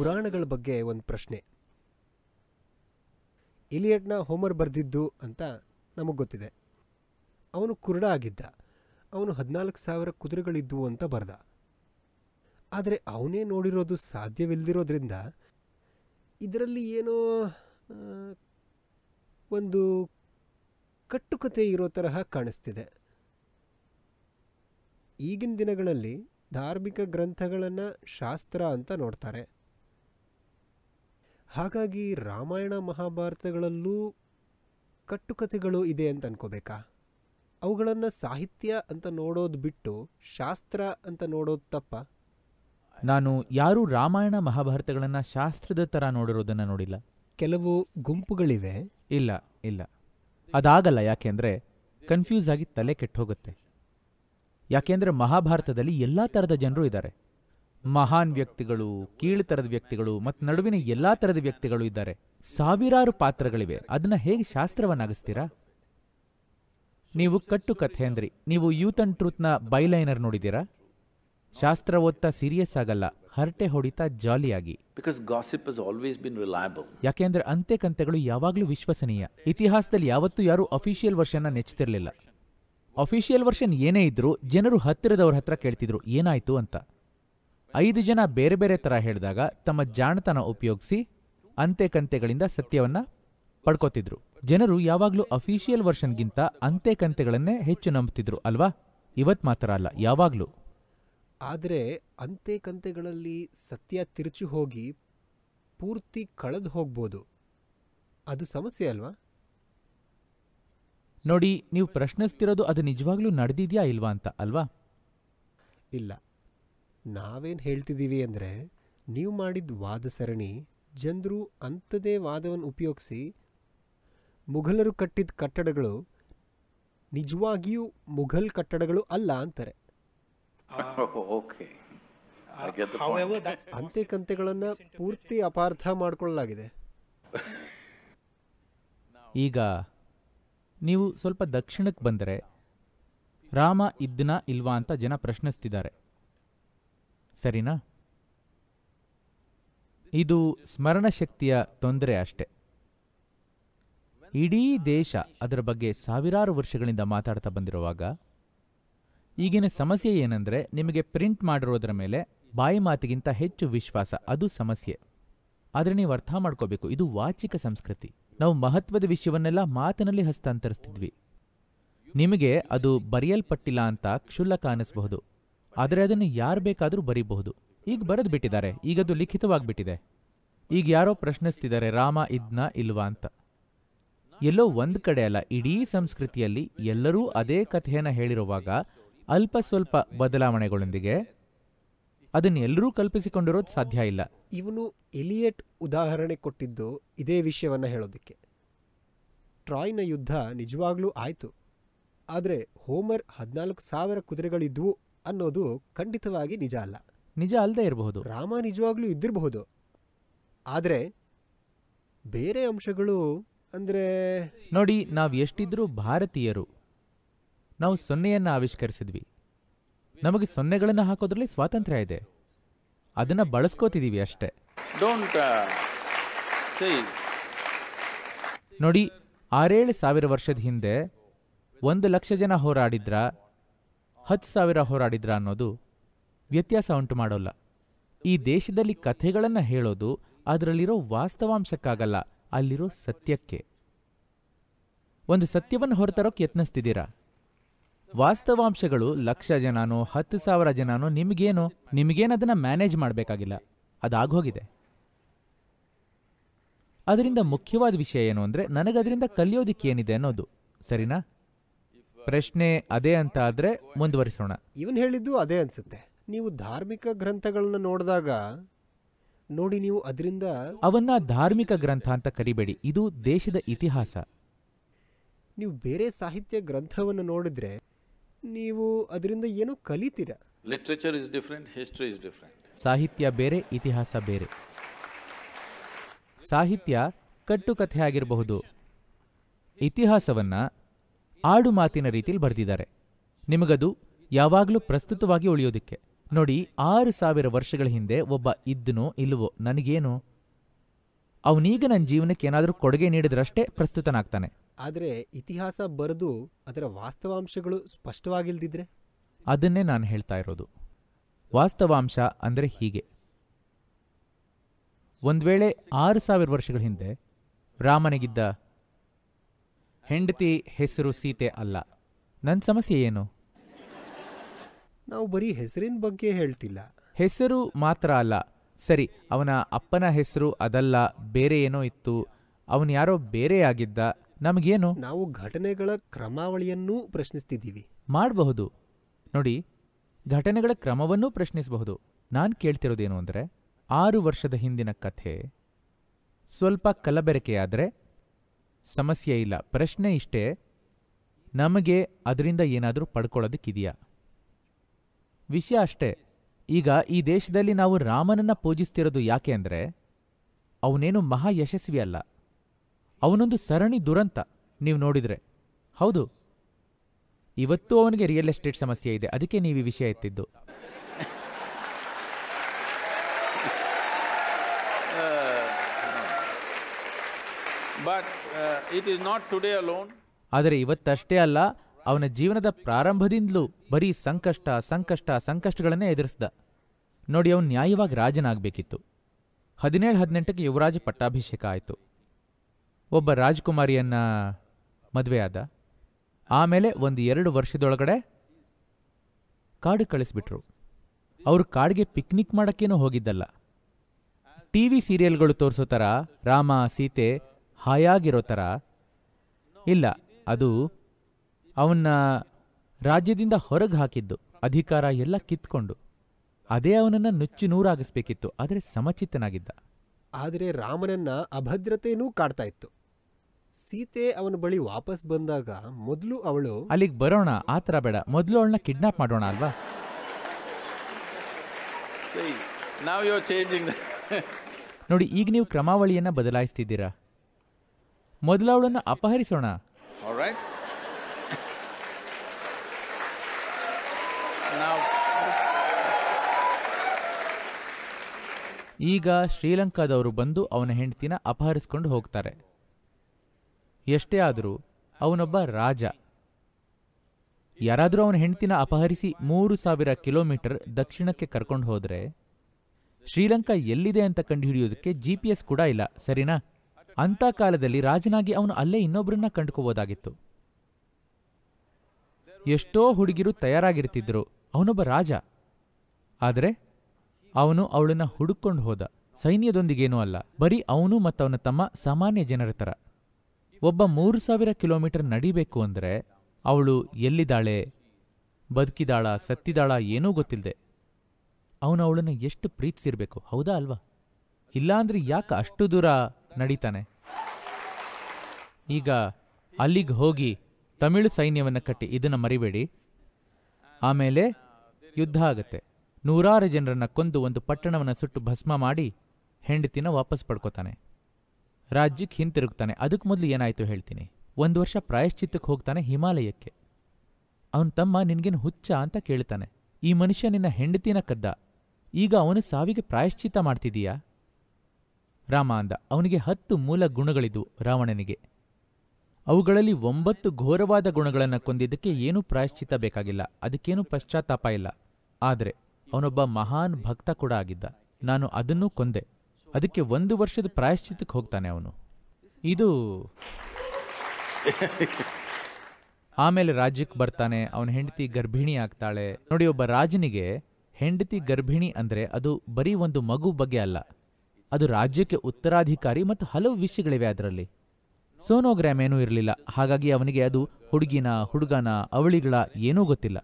ಪುರಾಣಗಳ ಬಗ್ಗೆ ಒಂದು ಪ್ರಶ್ನೆ ಇಲಿಯಟ್ನ ಹೋಮರ್ ಬರೆದಿದ್ದು ಅಂತ ನಮಗೆ ಗೊತ್ತಿದೆ ಅವನು ಕುರುಡ ಆಗಿದ್ದ ಅವನು ಹದಿನಾಲ್ಕು ಸಾವಿರ ಕುದುರೆಗಳಿದ್ದವು ಅಂತ ಬರೆದ ಆದರೆ ಅವನೇ ನೋಡಿರೋದು ಸಾಧ್ಯವಿಲ್ಲದಿರೋದ್ರಿಂದ ಇದರಲ್ಲಿ ಏನೋ ಒಂದು ಕಟ್ಟುಕತೆ ಇರೋ ತರಹ ಕಾಣಿಸ್ತಿದೆ ಈಗಿನ ದಿನಗಳಲ್ಲಿ ಧಾರ್ಮಿಕ ಗ್ರಂಥಗಳನ್ನು ಶಾಸ್ತ್ರ ಅಂತ ನೋಡ್ತಾರೆ ಹಾಗಾಗಿ ರಾಮಾಯಣ ಮಹಾಭಾರತಗಳಲ್ಲೂ ಕಟ್ಟುಕತೆಗಳು ಇದೆ ಅಂತ ಅನ್ಕೋಬೇಕಾ ಅವುಗಳನ್ನು ಸಾಹಿತ್ಯ ಅಂತ ನೋಡೋದು ಬಿಟ್ಟು ಶಾಸ್ತ್ರ ಅಂತ ನೋಡೋದು ತಪ್ಪ ನಾನು ಯಾರೂ ರಾಮಾಯಣ ಮಹಾಭಾರತಗಳನ್ನು ಶಾಸ್ತ್ರದ ಥರ ನೋಡಿರೋದನ್ನು ನೋಡಿಲ್ಲ ಕೆಲವು ಗುಂಪುಗಳಿವೆ ಇಲ್ಲ ಇಲ್ಲ ಅದಾಗಲ್ಲ ಯಾಕೆಂದರೆ ಕನ್ಫ್ಯೂಸ್ ಆಗಿ ತಲೆ ಕೆಟ್ಟೋಗುತ್ತೆ ಯಾಕೆಂದರೆ ಮಹಾಭಾರತದಲ್ಲಿ ಎಲ್ಲ ಥರದ ಜನರು ಇದ್ದಾರೆ ಮಹಾನ್ ವ್ಯಕ್ತಿಗಳು ಕೀಳ್ತರದ ವ್ಯಕ್ತಿಗಳು ಮತ್ತು ನಡುವಿನ ಎಲ್ಲಾ ತರದ ವ್ಯಕ್ತಿಗಳು ಇದ್ದಾರೆ ಸಾವಿರಾರು ಪಾತ್ರಗಳಿವೆ ಅದನ್ನ ಹೇಗೆ ಶಾಸ್ತ್ರವನ್ನಾಗಿಸ್ತೀರಾ ನೀವು ಕಟ್ಟು ಕಥೆ ಅಂದ್ರಿ ನೀವು ಯೂತ್ ಅಂಡ್ ನ ಬೈಲೈನರ್ ನೋಡಿದೀರಾ ಶಾಸ್ತ್ರ ಓದ್ತಾ ಸೀರಿಯಸ್ ಆಗಲ್ಲ ಹರಟೆ ಹೊಡಿತಾ ಜಾಲಿಯಾಗಿ ಯಾಕೆಂದ್ರೆ ಅಂತೆ ಕಂತೆಗಳು ಯಾವಾಗ್ಲೂ ವಿಶ್ವಸನೀಯ ಇತಿಹಾಸದಲ್ಲಿ ಯಾವತ್ತೂ ಯಾರು ಅಫಿಷಿಯಲ್ ವರ್ಷನ್ ನೆಚ್ತಿರ್ಲಿಲ್ಲ ಅಫಿಷಿಯಲ್ ವರ್ಷನ್ ಏನೇ ಇದ್ರು ಜನರು ಹತ್ತಿರದವ್ರ ಹತ್ರ ಕೇಳ್ತಿದ್ರು ಏನಾಯ್ತು ಅಂತ ಐದು ಜನ ಬೇರೆ ಬೇರೆ ಥರ ಹೇಳಿದಾಗ ತಮ್ಮ ಜಾಣತನ ಉಪಯೋಗಿಸಿ ಅಂತೆ ಕಂತೆಗಳಿಂದ ಸತ್ಯವನ್ನ ಪಡ್ಕೋತಿದ್ರು ಜನರು ಯಾವಾಗಲೂ ಅಫಿಷಿಯಲ್ ವರ್ಷನ್ಗಿಂತ ಅಂತೆ ಕಂತೆಗಳನ್ನೇ ಹೆಚ್ಚು ನಂಬುತ್ತಿದ್ರು ಅಲ್ವಾ ಇವತ್ ಮಾತ್ರ ಅಲ್ಲ ಯಾವಾಗಲೂ ಆದರೆ ಅಂತೆ ಕಂತೆಗಳಲ್ಲಿ ಸತ್ಯ ತಿರುಚಿ ಹೋಗಿ ಪೂರ್ತಿ ಕಳೆದು ಹೋಗ್ಬೋದು ಅದು ಸಮಸ್ಯೆ ಅಲ್ವಾ ನೋಡಿ ನೀವು ಪ್ರಶ್ನಿಸ್ತಿರೋದು ಅದು ನಿಜವಾಗ್ಲೂ ನಡೆದಿದ್ಯಾ ಇಲ್ವಾ ಅಂತ ಅಲ್ವಾ ಇಲ್ಲ ನಾವೇನು ಹೇಳ್ತಿದ್ದೀವಿ ಅಂದರೆ ನೀವು ಮಾಡಿದ ವಾದ ಸರಣಿ ಜನರು ಅಂಥದೇ ವಾದವನ್ನು ಉಪಯೋಗಿಸಿ ಮುಘಲರು ಕಟ್ಟಿದ ಕಟ್ಟಡಗಳು ನಿಜವಾಗಿಯೂ ಮುಘಲ್ ಕಟ್ಟಡಗಳು ಅಲ್ಲ ಅಂತಾರೆ ಅಂತೆ ಕಂತೆಗಳನ್ನು ಪೂರ್ತಿ ಅಪಾರ್ಥ ಮಾಡಿಕೊಳ್ಳಲಾಗಿದೆ ಈಗ ನೀವು ಸ್ವಲ್ಪ ದಕ್ಷಿಣಕ್ಕೆ ಬಂದರೆ ರಾಮ ಇದ್ದನಾ ಇಲ್ವಾ ಅಂತ ಜನ ಪ್ರಶ್ನಿಸ್ತಿದ್ದಾರೆ ಸರಿನಾ ಇದು ಸ್ಮರಣಶಕ್ತಿಯ ತೊಂದರೆ ಅಷ್ಟೆ ಇಡೀ ದೇಶ ಅದರ ಬಗ್ಗೆ ಸಾವಿರಾರು ವರ್ಷಗಳಿಂದ ಮಾತಾಡ್ತಾ ಬಂದಿರುವಾಗ ಈಗಿನ ಸಮಸ್ಯೆ ಏನಂದ್ರೆ ನಿಮಗೆ ಪ್ರಿಂಟ್ ಮಾಡಿರೋದ್ರ ಮೇಲೆ ಬಾಯಿ ಮಾತಿಗಿಂತ ಹೆಚ್ಚು ವಿಶ್ವಾಸ ಅದು ಸಮಸ್ಯೆ ಆದರೆ ನೀವು ಅರ್ಥ ಮಾಡ್ಕೋಬೇಕು ಇದು ವಾಚಿಕ ಸಂಸ್ಕೃತಿ ನಾವು ಮಹತ್ವದ ವಿಷಯವನ್ನೆಲ್ಲ ಮಾತಿನಲ್ಲಿ ಹಸ್ತಾಂತರಿಸ್ತಿದ್ವಿ ನಿಮಗೆ ಅದು ಬರೆಯಲ್ಪಟ್ಟಿಲ್ಲ ಅಂತ ಕ್ಷುಲ್ಲಕ ಅನ್ನಿಸ್ಬಹುದು ಆದರೆ ಅದನ್ನು ಯಾರು ಬೇಕಾದರೂ ಬರೀಬಹುದು ಈಗ ಬರೆದು ಬಿಟ್ಟಿದ್ದಾರೆ ಲಿಖಿತವಾಗಿ ಬಿಟ್ಟಿದೆ ಈಗ ಯಾರೋ ಪ್ರಶ್ನಿಸ್ತಿದ್ದಾರೆ ರಾಮ ಇದ್ನ ಇಲ್ವಾ ಅಂತ ಎಲ್ಲೋ ಒಂದು ಕಡೆ ಅಲ್ಲ ಇಡೀ ಸಂಸ್ಕೃತಿಯಲ್ಲಿ ಎಲ್ಲರೂ ಅದೇ ಕಥೆಯನ್ನು ಹೇಳಿರುವಾಗ ಅಲ್ಪ ಸ್ವಲ್ಪ ಬದಲಾವಣೆಗಳೊಂದಿಗೆ ಅದನ್ನೆಲ್ಲರೂ ಕಲ್ಪಿಸಿಕೊಂಡಿರೋದು ಸಾಧ್ಯ ಇಲ್ಲ ಇವನು ಎಲಿಯಟ್ ಉದಾಹರಣೆ ಕೊಟ್ಟಿದ್ದು ಇದೇ ವಿಷಯವನ್ನು ಹೇಳೋದಕ್ಕೆ ಟ್ರಾಯ್ನ ಯುದ್ಧ ನಿಜವಾಗ್ಲೂ ಆಯಿತು ಆದರೆ ಹೋಮರ್ ಹದಿನಾಲ್ಕು ಸಾವಿರ ಕುದುರೆಗಳಿದ್ವು ಅನ್ನೋದು ಖಂಡಿತವಾಗಿ ನಿಜ ಅಲ್ಲ ನಿಜ ಅಲ್ಲದೆ ಇರಬಹುದು ರಾಮ ನಿಜವಾಗ್ಲೂ ಇದ್ದಿರಬಹುದು ಆದರೆ ಬೇರೆ ಅಂಶಗಳು ಅಂದರೆ ನೋಡಿ ನಾವು ಎಷ್ಟಿದ್ರೂ ಭಾರತೀಯರು ನಾವು ಸೊನ್ನೆಯನ್ನು ಆವಿಷ್ಕರಿಸಿದ್ವಿ ನಮಗೆ ಸೊನ್ನೆಗಳನ್ನು ಹಾಕೋದ್ರಲ್ಲಿ ಸ್ವಾತಂತ್ರ್ಯ ಇದೆ ಅದನ್ನು ಬಳಸ್ಕೋತಿದ್ದೀವಿ ಅಷ್ಟೇ ಡೋಂಟ್ uh, ನೋಡಿ ಆರೇಳು ಸಾವಿರ ವರ್ಷದ ಹಿಂದೆ ಒಂದು ಲಕ್ಷ ಜನ ಹೋರಾಡಿದ್ರ ಹತ್ತು ಸಾವಿರ ಹೋರಾಡಿದ್ರ ಅನ್ನೋದು ವ್ಯತ್ಯಾಸ ಉಂಟು ಮಾಡೋಲ್ಲ ಈ ದೇಶದಲ್ಲಿ ಕಥೆಗಳನ್ನು ಹೇಳೋದು ಅದರಲ್ಲಿರೋ ವಾಸ್ತವಾಂಶಕ್ಕಾಗಲ್ಲ ಅಲ್ಲಿರೋ ಸತ್ಯಕ್ಕೆ ಒಂದು ಸತ್ಯವನ್ನು ಹೊರತರೋಕೆ ಯತ್ನಿಸ್ತಿದ್ದೀರಾ ವಾಸ್ತವಾಂಶಗಳು ಲಕ್ಷ ಜನನೋ ಹತ್ತು ಸಾವಿರ ಜನನೋ ನಿಮಗೇನೋ ಅದನ್ನು ಮ್ಯಾನೇಜ್ ಮಾಡಬೇಕಾಗಿಲ್ಲ ಅದಾಗೋಗಿದೆ ಅದರಿಂದ ಮುಖ್ಯವಾದ ವಿಷಯ ಏನು ಅಂದರೆ ನನಗದರಿಂದ ಕಲಿಯೋದಿಕ್ಕೇನಿದೆ ಅನ್ನೋದು ಸರಿನಾ ಪ್ರಶ್ನೆ ಅದೇ ಅಂತ ಆದ್ರೆ ಮುಂದುವರಿಸೋಣ ಇವನ್ ಹೇಳಿದ್ದು ಅದೇ ಅನ್ಸುತ್ತೆ ನೀವು ಧಾರ್ಮಿಕ ಗ್ರಂಥಗಳನ್ನ ನೋಡಿದಾಗ ನೋಡಿ ನೀವು ಅದರಿಂದ ಅವನ್ನ ಧಾರ್ಮಿಕ ಗ್ರಂಥ ಅಂತ ಕರಿಬೇಡಿ ಇದು ದೇಶದ ಇತಿಹಾಸ ನೀವು ಬೇರೆ ಸಾಹಿತ್ಯ ಗ್ರಂಥವನ್ನು ನೋಡಿದ್ರೆ ನೀವು ಅದರಿಂದ ಏನೋ ಕಲಿತೀರ literature is different history is different ಸಾಹಿತ್ಯ ಬೇರೆ ಇತಿಹಾಸ ಬೇರೆ ಸಾಹಿತ್ಯ ಕಟ್ಟುಕಥೆ ಆಗಿರಬಹುದು ಇತಿಹಾಸವನ್ನ ಆಡು ಮಾತಿನ ರೀತಿಯಲ್ಲಿ ಬರೆದಿದ್ದಾರೆ ನಿಮಗದು ಯಾವಾಗಲೂ ಪ್ರಸ್ತುತವಾಗಿ ಉಳಿಯೋದಿಕ್ಕೆ ನೋಡಿ ಆರು ಸಾವಿರ ವರ್ಷಗಳ ಹಿಂದೆ ಒಬ್ಬ ಇದ್ದನೋ ಇಲ್ಲವೋ ನನಗೇನು ಅವನೀಗ ನನ್ನ ಜೀವನಕ್ಕೆ ಏನಾದರೂ ಕೊಡುಗೆ ನೀಡಿದ್ರಷ್ಟೇ ಪ್ರಸ್ತುತನಾಗ್ತಾನೆ ಆದರೆ ಇತಿಹಾಸ ಬರೆದು ಅದರ ವಾಸ್ತವಾಂಶಗಳು ಸ್ಪಷ್ಟವಾಗಿಲ್ದಿದ್ರೆ ಅದನ್ನೇ ನಾನು ಹೇಳ್ತಾ ಇರೋದು ವಾಸ್ತವಾಂಶ ಅಂದರೆ ಹೀಗೆ ಒಂದು ವೇಳೆ ಆರು ಸಾವಿರ ವರ್ಷಗಳ ಹಿಂದೆ ರಾಮನಿಗಿದ್ದ ಹೆಂಡತಿ ಹೆಸರು ಸೀತೆ ಅಲ್ಲ ನನ್ನ ಸಮಸ್ಯೆ ಏನು ನಾವು ಬರೀ ಹೆಸರಿನ ಬಗ್ಗೆ ಹೇಳ್ತಿಲ್ಲ ಹೆಸರು ಮಾತ್ರ ಅಲ್ಲ ಸರಿ ಅವನ ಅಪ್ಪನ ಹೆಸರು ಅದಲ್ಲ ಬೇರೆ ಏನೋ ಇತ್ತು ಅವನು ಯಾರೋ ಬೇರೆ ಆಗಿದ್ದ ನಮಗೇನು ನಾವು ಘಟನೆಗಳ ಕ್ರಮಾವಳಿಯನ್ನೂ ಪ್ರಶ್ನಿಸ್ತಿದ್ದೀವಿ ಮಾಡಬಹುದು ನೋಡಿ ಘಟನೆಗಳ ಕ್ರಮವನ್ನೂ ಪ್ರಶ್ನಿಸಬಹುದು ನಾನು ಕೇಳ್ತಿರೋದೇನು ಅಂದರೆ ಆರು ವರ್ಷದ ಹಿಂದಿನ ಕಥೆ ಸ್ವಲ್ಪ ಕಲಬೆರಕೆಯಾದರೆ ಸಮಸ್ಯೆ ಇಲ್ಲ ಪ್ರಶ್ನೆ ಇಷ್ಟೇ ನಮಗೆ ಅದರಿಂದ ಏನಾದರೂ ಪಡ್ಕೊಳ್ಳೋದಕ್ಕಿದೆಯಾ ವಿಷಯ ಅಷ್ಟೇ ಈಗ ಈ ದೇಶದಲ್ಲಿ ನಾವು ರಾಮನನ್ನ ಪೂಜಿಸ್ತಿರೋದು ಯಾಕೆ ಅಂದರೆ ಅವನೇನು ಮಹಾ ಯಶಸ್ವಿ ಅಲ್ಲ ಅವನೊಂದು ಸರಣಿ ದುರಂತ ನೀವು ನೋಡಿದರೆ ಹೌದು ಇವತ್ತು ಅವನಿಗೆ ರಿಯಲ್ ಎಸ್ಟೇಟ್ ಸಮಸ್ಯೆ ಇದೆ ಅದಕ್ಕೆ ನೀವು ಈ ವಿಷಯ ಎತ್ತಿದ್ದು Uh, ಆದರೆ ಇವತ್ತಷ್ಟೇ ಅಲ್ಲ ಅವನ ಜೀವನದ ಪ್ರಾರಂಭದಿಂದಲೂ ಬರೀ ಸಂಕಷ್ಟ ಸಂಕಷ್ಟ ಸಂಕಷ್ಟಗಳನ್ನೇ ಎದುರಿಸ್ದ ನೋಡಿ ಅವನು ನ್ಯಾಯವಾಗಿ ರಾಜನಾಗಬೇಕಿತ್ತು ಹದಿನೇಳು ಹದಿನೆಂಟಕ್ಕೆ ಯುವರಾಜ ಪಟ್ಟಾಭಿಷೇಕ ಆಯಿತು ಒಬ್ಬ ರಾಜಕುಮಾರಿಯನ್ನ ಮದುವೆಯಾದ ಆಮೇಲೆ ಒಂದು ಎರಡು ವರ್ಷದೊಳಗಡೆ ಕಾಡು ಕಳಿಸ್ಬಿಟ್ರು ಅವರು ಕಾಡಿಗೆ ಪಿಕ್ನಿಕ್ ಮಾಡೋಕ್ಕೇನೂ ಹೋಗಿದ್ದಲ್ಲ ಟಿ ವಿ ಸೀರಿಯಲ್ಗಳು ತೋರಿಸೋ ಥರ ರಾಮ ಸೀತೆ ಹಾಯಾಗಿರೋ ಥರ ಇಲ್ಲ ಅದು ಅವನ್ನ ರಾಜ್ಯದಿಂದ ಹೊರಗೆ ಹಾಕಿದ್ದು ಅಧಿಕಾರ ಎಲ್ಲ ಕಿತ್ಕೊಂಡು ಅದೇ ಅವನನ್ನ ನುಚ್ಚು ನೂರಾಗಿಸ್ಬೇಕಿತ್ತು ಆದರೆ ಸಮಚಿತ್ತನಾಗಿದ್ದ ಆದರೆ ರಾಮನನ್ನ ಅಭದ್ರತೆಯೂ ಕಾಡ್ತಾ ಇತ್ತು ಸೀತೆ ಅವನ ಬಳಿ ವಾಪಸ್ ಬಂದಾಗ ಮೊದಲು ಅವಳು ಅಲ್ಲಿಗೆ ಬರೋಣ ಆ ಥರ ಬೇಡ ಮೊದಲು ಅವಳನ್ನ ಕಿಡ್ನಾಪ್ ಮಾಡೋಣ ಅಲ್ವಾ ನೋಡಿ ಈಗ ನೀವು ಕ್ರಮಾವಳಿಯನ್ನ ಬದಲಾಯಿಸ್ತಿದ್ದೀರಾ ಮೊದಲು ಅವಳನ್ನು ಅಪಹರಿಸೋಣ ಈಗ ಶ್ರೀಲಂಕಾದವರು ಬಂದು ಅವನ ಹೆಂಡತಿನ ಅಪಹರಿಸ್ಕೊಂಡು ಹೋಗ್ತಾರೆ ಎಷ್ಟೇ ಆದರೂ ಅವನೊಬ್ಬ ರಾಜ ಯಾರಾದರೂ ಅವನ ಹೆಂಡತಿನ ಅಪಹರಿಸಿ ಮೂರು ಸಾವಿರ ಕಿಲೋಮೀಟರ್ ದಕ್ಷಿಣಕ್ಕೆ ಕರ್ಕೊಂಡು ಹೋದರೆ ಶ್ರೀಲಂಕಾ ಎಲ್ಲಿದೆ ಅಂತ ಕಂಡುಹಿಡಿಯೋದಕ್ಕೆ ಜಿ ಪಿ ಎಸ್ ಕೂಡ ಇಲ್ಲ ಸರಿನಾ ಅಂಥ ಕಾಲದಲ್ಲಿ ರಾಜನಾಗಿ ಅವನು ಅಲ್ಲೇ ಇನ್ನೊಬ್ಬರನ್ನ ಕಂಡುಕೋಬೋದಾಗಿತ್ತು ಎಷ್ಟೋ ಹುಡುಗಿರು ತಯಾರಾಗಿರ್ತಿದ್ರು ಅವನೊಬ್ಬ ರಾಜ ಆದರೆ ಅವನು ಅವಳನ್ನ ಹುಡುಕೊಂಡು ಹೋದ ಸೈನ್ಯದೊಂದಿಗೇನೂ ಅಲ್ಲ ಬರೀ ಅವನು ಅವನ ತಮ್ಮ ಸಾಮಾನ್ಯ ಜನರ ಥರ ಒಬ್ಬ ಮೂರು ಸಾವಿರ ಕಿಲೋಮೀಟರ್ ನಡಿಬೇಕು ಅಂದರೆ ಅವಳು ಎಲ್ಲಿದ್ದಾಳೆ ಬದುಕಿದಾಳ ಸತ್ತಿದಾಳ ಏನೂ ಗೊತ್ತಿಲ್ಲದೆ ಅವನು ಅವಳನ್ನು ಎಷ್ಟು ಪ್ರೀತಿಸಿರ್ಬೇಕು ಹೌದಾ ಅಲ್ವಾ ಇಲ್ಲಾಂದ್ರೆ ಯಾಕೆ ಅಷ್ಟು ದೂರ ನಡೀತಾನೆ ಈಗ ಅಲ್ಲಿಗೆ ಹೋಗಿ ತಮಿಳು ಸೈನ್ಯವನ್ನು ಕಟ್ಟಿ ಇದನ್ನು ಮರಿಬೇಡಿ ಆಮೇಲೆ ಯುದ್ಧ ಆಗುತ್ತೆ ನೂರಾರು ಜನರನ್ನು ಕೊಂದು ಒಂದು ಪಟ್ಟಣವನ್ನು ಸುಟ್ಟು ಭಸ್ಮ ಮಾಡಿ ಹೆಂಡತಿನ ವಾಪಸ್ ಪಡ್ಕೋತಾನೆ ರಾಜ್ಯಕ್ಕೆ ಹಿಂತಿರುಗ್ತಾನೆ ಅದಕ್ಕೆ ಮೊದಲು ಏನಾಯಿತು ಹೇಳ್ತೀನಿ ಒಂದು ವರ್ಷ ಪ್ರಾಯಶ್ಚಿತ್ತಕ್ಕೆ ಹೋಗ್ತಾನೆ ಹಿಮಾಲಯಕ್ಕೆ ಅವನ ತಮ್ಮ ನಿನಗೇನು ಹುಚ್ಚ ಅಂತ ಕೇಳ್ತಾನೆ ಈ ಮನುಷ್ಯ ನಿನ್ನ ಹೆಂಡತಿನ ಕದ್ದ ಈಗ ಅವನು ಸಾವಿಗೆ ಪ್ರಾಯಶ್ಚಿತ್ತ ಮಾಡ್ತಿದೀಯಾ ರಾಮ ಅಂದ ಅವನಿಗೆ ಹತ್ತು ಮೂಲ ಗುಣಗಳಿದು ರಾವಣನಿಗೆ ಅವುಗಳಲ್ಲಿ ಒಂಬತ್ತು ಘೋರವಾದ ಗುಣಗಳನ್ನು ಕೊಂದಿದ್ದಕ್ಕೆ ಏನೂ ಪ್ರಾಯಶ್ಚಿತ ಬೇಕಾಗಿಲ್ಲ ಅದಕ್ಕೇನು ಪಶ್ಚಾತ್ತಾಪ ಇಲ್ಲ ಆದರೆ ಅವನೊಬ್ಬ ಮಹಾನ್ ಭಕ್ತ ಕೂಡ ಆಗಿದ್ದ ನಾನು ಅದನ್ನೂ ಕೊಂದೆ ಅದಕ್ಕೆ ಒಂದು ವರ್ಷದ ಪ್ರಾಯಶ್ಚಿತ್ತಕ್ಕೆ ಹೋಗ್ತಾನೆ ಅವನು ಇದು ಆಮೇಲೆ ರಾಜ್ಯಕ್ಕೆ ಬರ್ತಾನೆ ಅವನ ಹೆಂಡತಿ ಗರ್ಭಿಣಿ ಆಗ್ತಾಳೆ ನೋಡಿ ಒಬ್ಬ ರಾಜನಿಗೆ ಹೆಂಡತಿ ಗರ್ಭಿಣಿ ಅಂದರೆ ಅದು ಬರೀ ಒಂದು ಮಗು ಬಗ್ಗೆ ಅಲ್ಲ ಅದು ರಾಜ್ಯಕ್ಕೆ ಉತ್ತರಾಧಿಕಾರಿ ಮತ್ತು ಹಲವು ವಿಷಯಗಳಿವೆ ಅದರಲ್ಲಿ ಸೋನೋಗ್ರಾಮ್ ಏನೂ ಇರಲಿಲ್ಲ ಹಾಗಾಗಿ ಅವನಿಗೆ ಅದು ಹುಡುಗಿನ ಹುಡುಗನ ಅವಳಿಗಳ ಏನೂ ಗೊತ್ತಿಲ್ಲ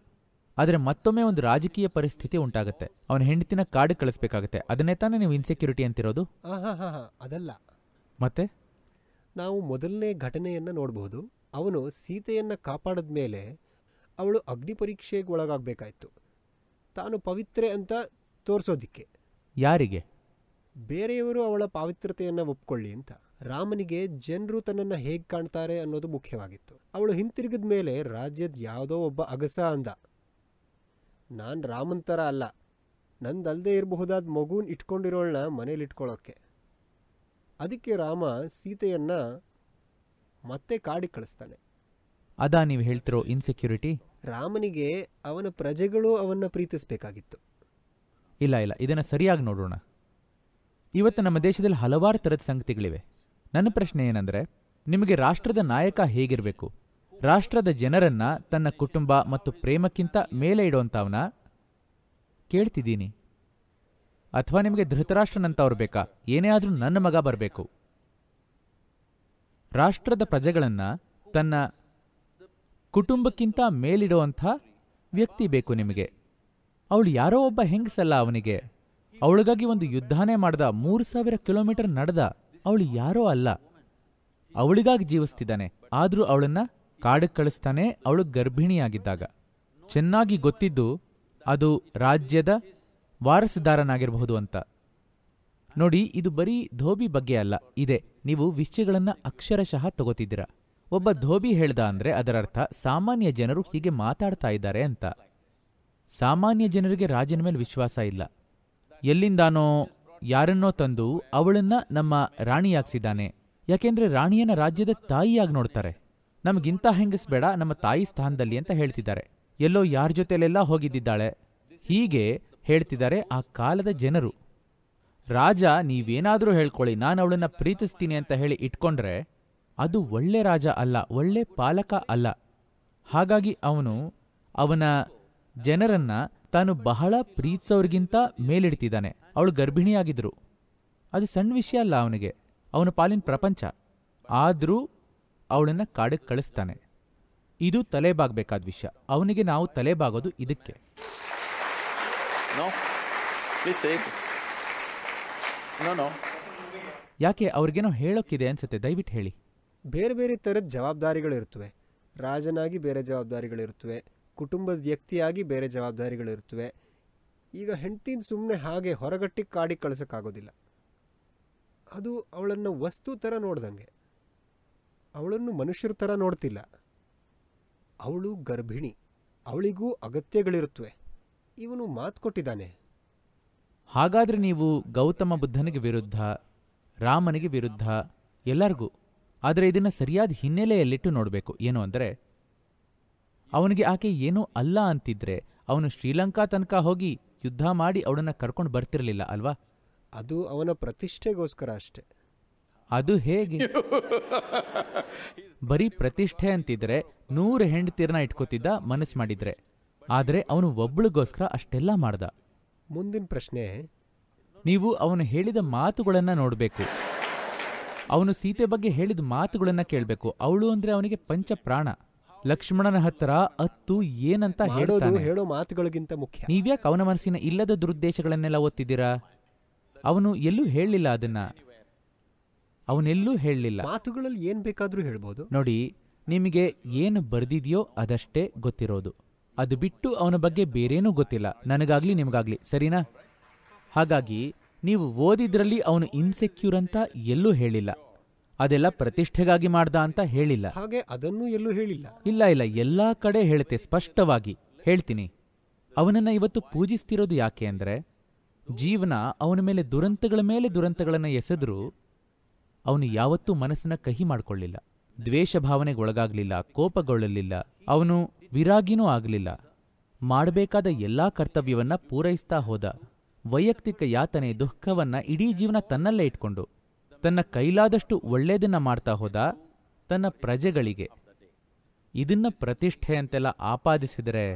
ಆದರೆ ಮತ್ತೊಮ್ಮೆ ಒಂದು ರಾಜಕೀಯ ಪರಿಸ್ಥಿತಿ ಉಂಟಾಗುತ್ತೆ ಅವನ ಹೆಂಡತಿನ ಕಾಡು ಕಳಿಸ್ಬೇಕಾಗತ್ತೆ ಅದನ್ನೇ ತಾನೇ ನೀವು ಇನ್ಸೆಕ್ಯೂರಿಟಿ ಅಂತಿರೋದು ಅದಲ್ಲ ಮತ್ತೆ ನಾವು ಮೊದಲನೇ ಘಟನೆಯನ್ನು ನೋಡಬಹುದು ಅವನು ಸೀತೆಯನ್ನು ಕಾಪಾಡಿದ ಮೇಲೆ ಅವಳು ಅಗ್ನಿ ಪರೀಕ್ಷೆಗೆ ಒಳಗಾಗಬೇಕಾಯ್ತು ತಾನು ಪವಿತ್ರೆ ಅಂತ ತೋರಿಸೋದಿಕ್ಕೆ ಯಾರಿಗೆ ಬೇರೆಯವರು ಅವಳ ಪಾವಿತ್ರತೆಯನ್ನು ಒಪ್ಕೊಳ್ಳಿ ಅಂತ ರಾಮನಿಗೆ ಜನರು ತನ್ನನ್ನು ಹೇಗೆ ಕಾಣ್ತಾರೆ ಅನ್ನೋದು ಮುಖ್ಯವಾಗಿತ್ತು ಅವಳು ಹಿಂತಿರುಗಿದ ಮೇಲೆ ರಾಜ್ಯದ ಯಾವುದೋ ಒಬ್ಬ ಅಗಸ ಅಂದ ನಾನು ರಾಮನ್ ಥರ ಅಲ್ಲ ನಂದಲ್ಲದೆ ಇರಬಹುದಾದ ಮಗುನ ಇಟ್ಕೊಂಡಿರೋಳನ್ನ ಮನೇಲಿ ಇಟ್ಕೊಳ್ಳೋಕ್ಕೆ ಅದಕ್ಕೆ ರಾಮ ಸೀತೆಯನ್ನ ಮತ್ತೆ ಕಾಡಿ ಕಳಿಸ್ತಾನೆ ಅದಾ ನೀವು ಹೇಳ್ತಿರೋ ಇನ್ಸೆಕ್ಯೂರಿಟಿ ರಾಮನಿಗೆ ಅವನ ಪ್ರಜೆಗಳು ಅವನ್ನ ಪ್ರೀತಿಸಬೇಕಾಗಿತ್ತು ಇಲ್ಲ ಇಲ್ಲ ಇದನ್ನು ಸರಿಯಾಗಿ ನೋಡೋಣ ಇವತ್ತು ನಮ್ಮ ದೇಶದಲ್ಲಿ ಹಲವಾರು ಥರದ ಸಂಗತಿಗಳಿವೆ ನನ್ನ ಪ್ರಶ್ನೆ ಏನಂದರೆ ನಿಮಗೆ ರಾಷ್ಟ್ರದ ನಾಯಕ ಹೇಗಿರಬೇಕು ರಾಷ್ಟ್ರದ ಜನರನ್ನ ತನ್ನ ಕುಟುಂಬ ಮತ್ತು ಪ್ರೇಮಕ್ಕಿಂತ ಮೇಲೆ ಇಡುವಂಥವನ್ನ ಕೇಳ್ತಿದ್ದೀನಿ ಅಥವಾ ನಿಮಗೆ ಧೃತರಾಷ್ಟ್ರನಂಥವ್ರು ಬೇಕಾ ಏನೇ ಆದರೂ ನನ್ನ ಮಗ ಬರಬೇಕು ರಾಷ್ಟ್ರದ ಪ್ರಜೆಗಳನ್ನು ತನ್ನ ಕುಟುಂಬಕ್ಕಿಂತ ಮೇಲಿಡುವಂಥ ವ್ಯಕ್ತಿ ಬೇಕು ನಿಮಗೆ ಅವಳು ಯಾರೋ ಒಬ್ಬ ಹೆಂಗಸಲ್ಲ ಅವನಿಗೆ ಅವಳಿಗಾಗಿ ಒಂದು ಯುದ್ಧನೇ ಮಾಡ್ದ ಮೂರು ಸಾವಿರ ಕಿಲೋಮೀಟರ್ ನಡೆದ ಅವಳು ಯಾರೋ ಅಲ್ಲ ಅವಳಿಗಾಗಿ ಜೀವಿಸ್ತಿದ್ದಾನೆ ಆದರೂ ಅವಳನ್ನ ಕಾಡಕ್ಕೆ ಕಳಿಸ್ತಾನೆ ಅವಳು ಗರ್ಭಿಣಿಯಾಗಿದ್ದಾಗ ಚೆನ್ನಾಗಿ ಗೊತ್ತಿದ್ದು ಅದು ರಾಜ್ಯದ ವಾರಸುದಾರನಾಗಿರಬಹುದು ಅಂತ ನೋಡಿ ಇದು ಬರೀ ಧೋಬಿ ಬಗ್ಗೆ ಅಲ್ಲ ಇದೆ ನೀವು ವಿಷಯಗಳನ್ನ ಅಕ್ಷರಶಃ ತಗೋತಿದ್ದೀರಾ ಒಬ್ಬ ಧೋಬಿ ಹೇಳ್ದ ಅಂದ್ರೆ ಅದರರ್ಥ ಸಾಮಾನ್ಯ ಜನರು ಹೀಗೆ ಮಾತಾಡ್ತಾ ಇದ್ದಾರೆ ಅಂತ ಸಾಮಾನ್ಯ ಜನರಿಗೆ ರಾಜನ ಮೇಲೆ ವಿಶ್ವಾಸ ಇಲ್ಲ ಎಲ್ಲಿಂದಾನೋ ಯಾರನ್ನೋ ತಂದು ಅವಳನ್ನ ನಮ್ಮ ರಾಣಿಯಾಗ್ಸಿದ್ದಾನೆ ಯಾಕೆಂದ್ರೆ ರಾಣಿಯನ್ನ ರಾಜ್ಯದ ತಾಯಿಯಾಗಿ ನೋಡ್ತಾರೆ ನಮಗಿಂತ ಹೆಂಗಸ್ ನಮ್ಮ ತಾಯಿ ಸ್ಥಾನದಲ್ಲಿ ಅಂತ ಹೇಳ್ತಿದ್ದಾರೆ ಎಲ್ಲೋ ಯಾರ ಜೊತೆಲೆಲ್ಲ ಹೋಗಿದ್ದಿದ್ದಾಳೆ ಹೀಗೆ ಹೇಳ್ತಿದ್ದಾರೆ ಆ ಕಾಲದ ಜನರು ರಾಜ ನೀವೇನಾದರೂ ಹೇಳ್ಕೊಳ್ಳಿ ನಾನು ಅವಳನ್ನ ಪ್ರೀತಿಸ್ತೀನಿ ಅಂತ ಹೇಳಿ ಇಟ್ಕೊಂಡ್ರೆ ಅದು ಒಳ್ಳೆ ರಾಜ ಅಲ್ಲ ಒಳ್ಳೆ ಪಾಲಕ ಅಲ್ಲ ಹಾಗಾಗಿ ಅವನು ಅವನ ಜನರನ್ನ ತಾನು ಬಹಳ ಪ್ರೀತಿಸೋರಿಗಿಂತ ಮೇಲಿಡ್ತಿದ್ದಾನೆ ಅವಳು ಗರ್ಭಿಣಿಯಾಗಿದ್ರು ಅದು ಸಣ್ಣ ವಿಷಯ ಅಲ್ಲ ಅವನಿಗೆ ಅವನ ಪಾಲಿನ ಪ್ರಪಂಚ ಆದರೂ ಅವಳನ್ನು ಕಾಡಕ್ಕೆ ಕಳಿಸ್ತಾನೆ ಇದು ತಲೆಬಾಗಬೇಕಾದ ವಿಷಯ ಅವನಿಗೆ ನಾವು ತಲೆಬಾಗೋದು ಇದಕ್ಕೆ ಯಾಕೆ ಅವ್ರಿಗೇನೋ ಹೇಳೋಕ್ಕಿದೆ ಅನ್ಸುತ್ತೆ ದಯವಿಟ್ಟು ಹೇಳಿ ಬೇರೆ ಬೇರೆ ಥರದ ಜವಾಬ್ದಾರಿಗಳಿರ್ತವೆ ರಾಜನಾಗಿ ಬೇರೆ ಜವಾಬ್ದಾರಿಗಳಿರುತ್ತವೆ ಕುಟುಂಬದ ವ್ಯಕ್ತಿಯಾಗಿ ಬೇರೆ ಜವಾಬ್ದಾರಿಗಳಿರುತ್ತವೆ ಈಗ ಹೆಂಡ್ತಿನ ಸುಮ್ಮನೆ ಹಾಗೆ ಹೊರಗಟ್ಟಿ ಕಾಡಿ ಕಳ್ಸೋಕ್ಕಾಗೋದಿಲ್ಲ ಅದು ಅವಳನ್ನು ವಸ್ತು ಥರ ನೋಡ್ದಂಗೆ ಅವಳನ್ನು ಮನುಷ್ಯರ ಥರ ನೋಡ್ತಿಲ್ಲ ಅವಳು ಗರ್ಭಿಣಿ ಅವಳಿಗೂ ಅಗತ್ಯಗಳಿರುತ್ತವೆ ಇವನು ಮಾತು ಕೊಟ್ಟಿದ್ದಾನೆ ಹಾಗಾದರೆ ನೀವು ಗೌತಮ ಬುದ್ಧನಿಗೆ ವಿರುದ್ಧ ರಾಮನಿಗೆ ವಿರುದ್ಧ ಎಲ್ಲರಿಗೂ ಆದರೆ ಇದನ್ನು ಸರಿಯಾದ ಹಿನ್ನೆಲೆಯಲ್ಲಿಟ್ಟು ನೋಡಬೇಕು ಏನು ಅಂದರೆ ಅವನಿಗೆ ಆಕೆ ಏನೂ ಅಲ್ಲ ಅಂತಿದ್ರೆ ಅವನು ಶ್ರೀಲಂಕಾ ತನಕ ಹೋಗಿ ಯುದ್ಧ ಮಾಡಿ ಅವಳನ್ನ ಕರ್ಕೊಂಡು ಬರ್ತಿರಲಿಲ್ಲ ಅಲ್ವಾ ಅದು ಅವನ ಪ್ರತಿಷ್ಠೆಗೋಸ್ಕರ ಅಷ್ಟೇ ಅದು ಹೇಗೆ ಬರೀ ಪ್ರತಿಷ್ಠೆ ಅಂತಿದ್ರೆ ನೂರು ಹೆಂಡತಿರನ್ನ ಇಟ್ಕೋತಿದ್ದ ಮನಸ್ಸು ಮಾಡಿದ್ರೆ ಆದರೆ ಅವನು ಒಬ್ಳಿಗೋಸ್ಕರ ಅಷ್ಟೆಲ್ಲ ಮಾಡ್ದ ಮುಂದಿನ ಪ್ರಶ್ನೆ ನೀವು ಅವನು ಹೇಳಿದ ಮಾತುಗಳನ್ನ ನೋಡಬೇಕು ಅವನು ಸೀತೆ ಬಗ್ಗೆ ಹೇಳಿದ ಮಾತುಗಳನ್ನ ಕೇಳಬೇಕು ಅವಳು ಅಂದ್ರೆ ಅವನಿಗೆ ಪಂಚಪ್ರಾಣ ಲಕ್ಷ್ಮಣನ ಹತ್ರ ಅತ್ತು ಏನಂತ ಹೇಳೋದು ಹೇಳೋ ಮಾತುಗಳಿಗಿಂತ ಮುಖ್ಯ ನೀವ್ಯಾಕೆ ಅವನ ಮನಸ್ಸಿನ ಇಲ್ಲದ ದುರುದ್ದೇಶಗಳನ್ನೆಲ್ಲ ಓದ್ತಿದ್ದೀರಾ ಅವನು ಎಲ್ಲೂ ಹೇಳಲಿಲ್ಲ ಅದನ್ನ ಅವನೆಲ್ಲೂ ಹೇಳಲಿಲ್ಲ ಮಾತುಗಳಲ್ಲಿ ಏನ್ ಬೇಕಾದ್ರೂ ಹೇಳ್ಬೋದು ನೋಡಿ ನಿಮಗೆ ಏನು ಬರ್ದಿದೆಯೋ ಅದಷ್ಟೇ ಗೊತ್ತಿರೋದು ಅದು ಬಿಟ್ಟು ಅವನ ಬಗ್ಗೆ ಬೇರೇನೂ ಗೊತ್ತಿಲ್ಲ ನನಗಾಗ್ಲಿ ನಿಮಗಾಗ್ಲಿ ಸರಿನಾ ಹಾಗಾಗಿ ನೀವು ಓದಿದ್ರಲ್ಲಿ ಅವನು ಇನ್ಸೆಕ್ಯೂರ್ ಅಂತ ಎಲ್ಲೂ ಹೇಳಿಲ್ಲ ಅದೆಲ್ಲ ಪ್ರತಿಷ್ಠೆಗಾಗಿ ಮಾಡ್ದ ಅಂತ ಹೇಳಿಲ್ಲ ಹಾಗೆ ಅದನ್ನು ಎಲ್ಲೂ ಹೇಳಿಲ್ಲ ಇಲ್ಲ ಇಲ್ಲ ಎಲ್ಲಾ ಕಡೆ ಹೇಳುತ್ತೆ ಸ್ಪಷ್ಟವಾಗಿ ಹೇಳ್ತೀನಿ ಅವನನ್ನ ಇವತ್ತು ಪೂಜಿಸ್ತಿರೋದು ಯಾಕೆ ಅಂದ್ರೆ ಜೀವನ ಅವನ ಮೇಲೆ ದುರಂತಗಳ ಮೇಲೆ ದುರಂತಗಳನ್ನು ಎಸೆದರೂ ಅವನು ಯಾವತ್ತೂ ಮನಸ್ಸನ್ನ ಕಹಿ ಮಾಡಿಕೊಳ್ಳಿಲ್ಲ ದ್ವೇಷ ಭಾವನೆಗೆ ಕೋಪಗೊಳ್ಳಲಿಲ್ಲ ಅವನು ವಿರಾಗಿನೂ ಆಗಲಿಲ್ಲ ಮಾಡಬೇಕಾದ ಎಲ್ಲಾ ಕರ್ತವ್ಯವನ್ನ ಪೂರೈಸ್ತಾ ಹೋದ ವೈಯಕ್ತಿಕ ಯಾತನೆ ದುಃಖವನ್ನ ಇಡೀ ಜೀವನ ತನ್ನಲ್ಲೇ ಇಟ್ಕೊಂಡು ತನ್ನ ಕೈಲಾದಷ್ಟು ಒಳ್ಳೆಯದನ್ನು ಮಾಡ್ತಾ ಹೋದ ತನ್ನ ಪ್ರಜೆಗಳಿಗೆ ಇದನ್ನ ಪ್ರತಿಷ್ಠೆ ಅಂತೆಲ್ಲ ಆಪಾದಿಸಿದರೆ